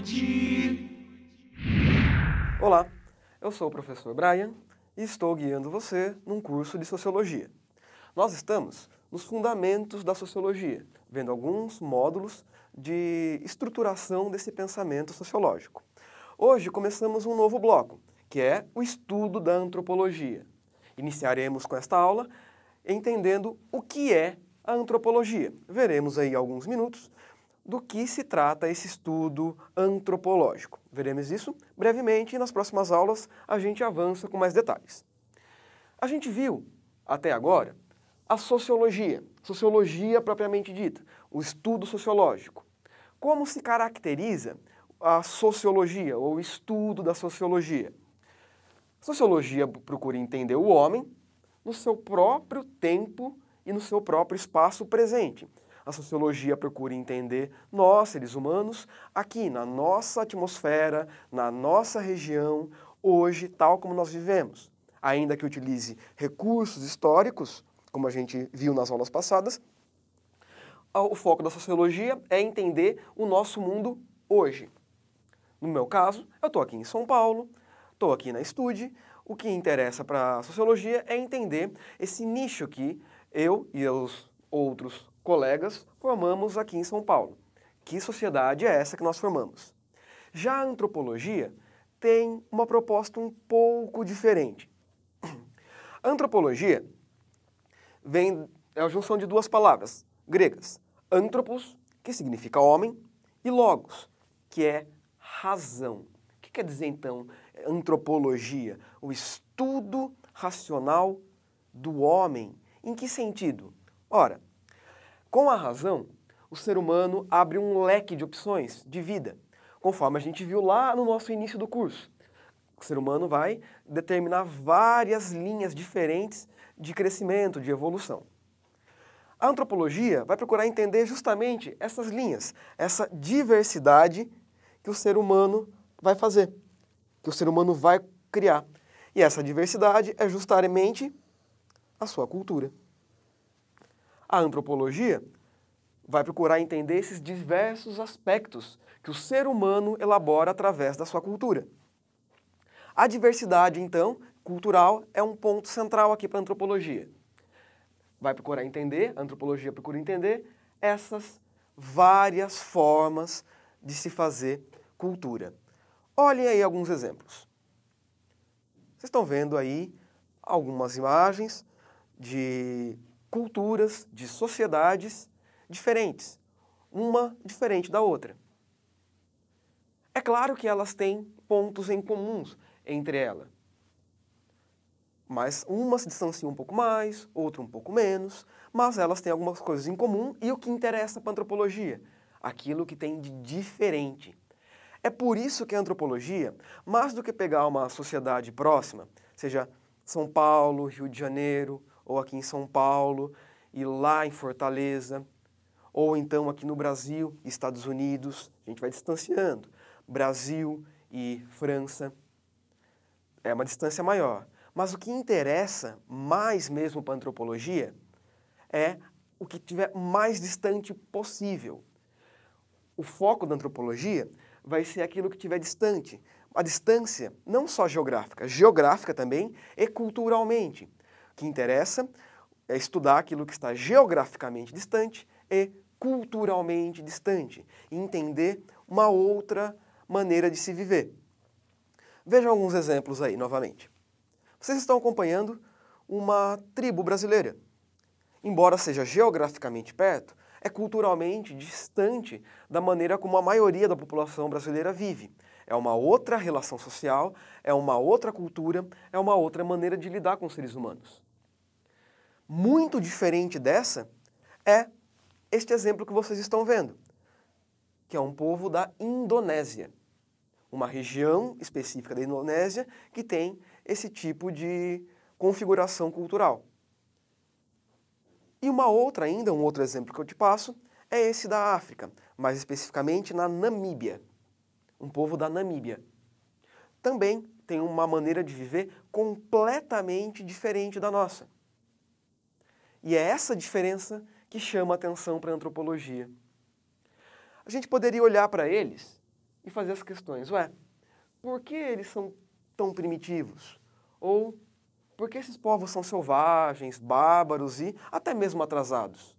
noite. Olá, eu sou o professor Brian e estou guiando você num curso de sociologia. Nós estamos nos fundamentos da sociologia, vendo alguns módulos de estruturação desse pensamento sociológico. Hoje começamos um novo bloco, que é o estudo da antropologia. Iniciaremos com esta aula entendendo o que é a antropologia. Veremos aí alguns minutos do que se trata esse estudo antropológico. Veremos isso brevemente e nas próximas aulas a gente avança com mais detalhes. A gente viu, até agora, a sociologia, sociologia propriamente dita, o estudo sociológico. Como se caracteriza a sociologia, ou o estudo da sociologia? sociologia procura entender o homem no seu próprio tempo e no seu próprio espaço presente. A sociologia procura entender nós, seres humanos, aqui na nossa atmosfera, na nossa região, hoje, tal como nós vivemos. Ainda que utilize recursos históricos, como a gente viu nas aulas passadas, o foco da sociologia é entender o nosso mundo hoje. No meu caso, eu estou aqui em São Paulo, estou aqui na Estude. O que interessa para a sociologia é entender esse nicho que eu e os outros colegas, formamos aqui em São Paulo. Que sociedade é essa que nós formamos? Já a antropologia tem uma proposta um pouco diferente. A antropologia vem é a junção de duas palavras gregas: antropos, que significa homem, e logos, que é razão. O que quer dizer então antropologia? O estudo racional do homem. Em que sentido? Ora, com a razão, o ser humano abre um leque de opções de vida, conforme a gente viu lá no nosso início do curso. O ser humano vai determinar várias linhas diferentes de crescimento, de evolução. A antropologia vai procurar entender justamente essas linhas, essa diversidade que o ser humano vai fazer, que o ser humano vai criar. E essa diversidade é justamente a sua cultura. A antropologia vai procurar entender esses diversos aspectos que o ser humano elabora através da sua cultura. A diversidade, então, cultural é um ponto central aqui para a antropologia. Vai procurar entender, a antropologia procura entender essas várias formas de se fazer cultura. Olhem aí alguns exemplos. Vocês estão vendo aí algumas imagens de culturas, de sociedades diferentes, uma diferente da outra. É claro que elas têm pontos em comuns entre elas, mas uma se distancia um pouco mais, outra um pouco menos, mas elas têm algumas coisas em comum e o que interessa para a antropologia? Aquilo que tem de diferente. É por isso que a antropologia, mais do que pegar uma sociedade próxima, seja São Paulo, Rio de Janeiro, ou aqui em São Paulo, e lá em Fortaleza, ou então aqui no Brasil, Estados Unidos, a gente vai distanciando. Brasil e França é uma distância maior. Mas o que interessa mais mesmo para a antropologia é o que tiver mais distante possível. O foco da antropologia vai ser aquilo que tiver distante. A distância não só geográfica, geográfica também e culturalmente que interessa é estudar aquilo que está geograficamente distante e culturalmente distante, e entender uma outra maneira de se viver. Vejam alguns exemplos aí novamente. Vocês estão acompanhando uma tribo brasileira. Embora seja geograficamente perto, é culturalmente distante da maneira como a maioria da população brasileira vive. É uma outra relação social, é uma outra cultura, é uma outra maneira de lidar com os seres humanos muito diferente dessa é este exemplo que vocês estão vendo, que é um povo da Indonésia, uma região específica da Indonésia que tem esse tipo de configuração cultural. E uma outra ainda, um outro exemplo que eu te passo, é esse da África, mais especificamente na Namíbia, um povo da Namíbia. Também tem uma maneira de viver completamente diferente da nossa. E é essa diferença que chama a atenção para a antropologia. A gente poderia olhar para eles e fazer as questões: ué, por que eles são tão primitivos? Ou por que esses povos são selvagens, bárbaros e até mesmo atrasados?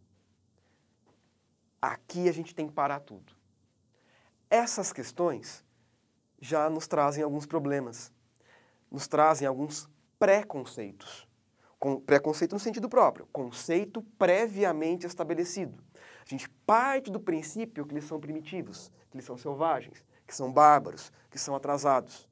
Aqui a gente tem que parar tudo. Essas questões já nos trazem alguns problemas, nos trazem alguns preconceitos. Com preconceito no sentido próprio, conceito previamente estabelecido. A gente parte do princípio que eles são primitivos, que eles são selvagens, que são bárbaros, que são atrasados.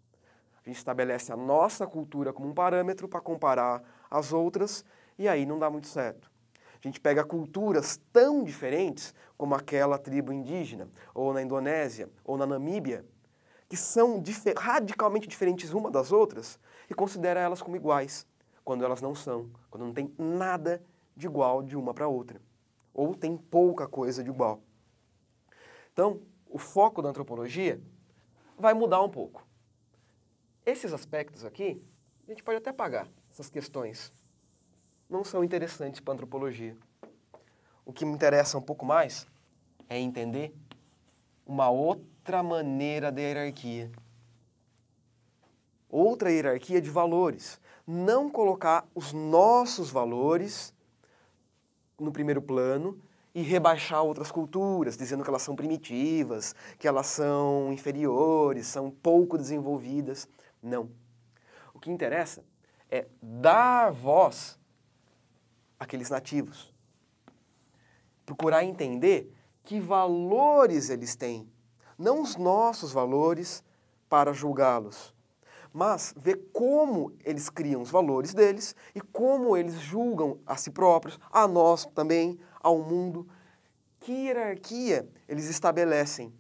A gente estabelece a nossa cultura como um parâmetro para comparar as outras e aí não dá muito certo. A gente pega culturas tão diferentes como aquela tribo indígena, ou na Indonésia, ou na Namíbia, que são radicalmente diferentes uma das outras e considera elas como iguais quando elas não são, quando não tem nada de igual de uma para outra, ou tem pouca coisa de igual. Então, o foco da antropologia vai mudar um pouco. Esses aspectos aqui, a gente pode até apagar, essas questões. Não são interessantes para a antropologia. O que me interessa um pouco mais é entender uma outra maneira da hierarquia. Outra hierarquia de valores não colocar os nossos valores no primeiro plano e rebaixar outras culturas, dizendo que elas são primitivas, que elas são inferiores, são pouco desenvolvidas. Não. O que interessa é dar voz àqueles nativos. Procurar entender que valores eles têm, não os nossos valores para julgá-los mas ver como eles criam os valores deles e como eles julgam a si próprios, a nós também, ao mundo. Que hierarquia eles estabelecem?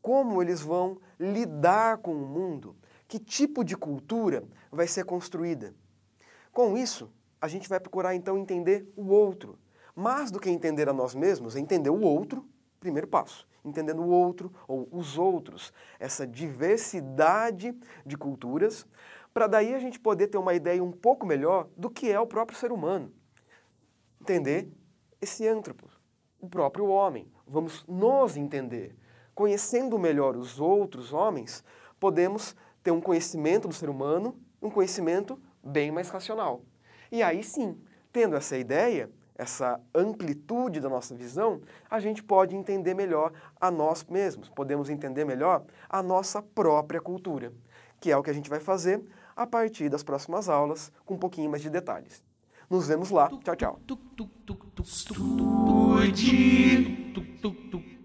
Como eles vão lidar com o mundo? Que tipo de cultura vai ser construída? Com isso, a gente vai procurar então entender o outro. Mais do que entender a nós mesmos, é entender o outro, primeiro passo entendendo o outro ou os outros, essa diversidade de culturas, para daí a gente poder ter uma ideia um pouco melhor do que é o próprio ser humano. Entender esse antropo, o próprio homem. Vamos nos entender. Conhecendo melhor os outros homens, podemos ter um conhecimento do ser humano, um conhecimento bem mais racional. E aí sim, tendo essa ideia, essa amplitude da nossa visão, a gente pode entender melhor a nós mesmos, podemos entender melhor a nossa própria cultura, que é o que a gente vai fazer a partir das próximas aulas, com um pouquinho mais de detalhes. Nos vemos lá. Tchau, tchau.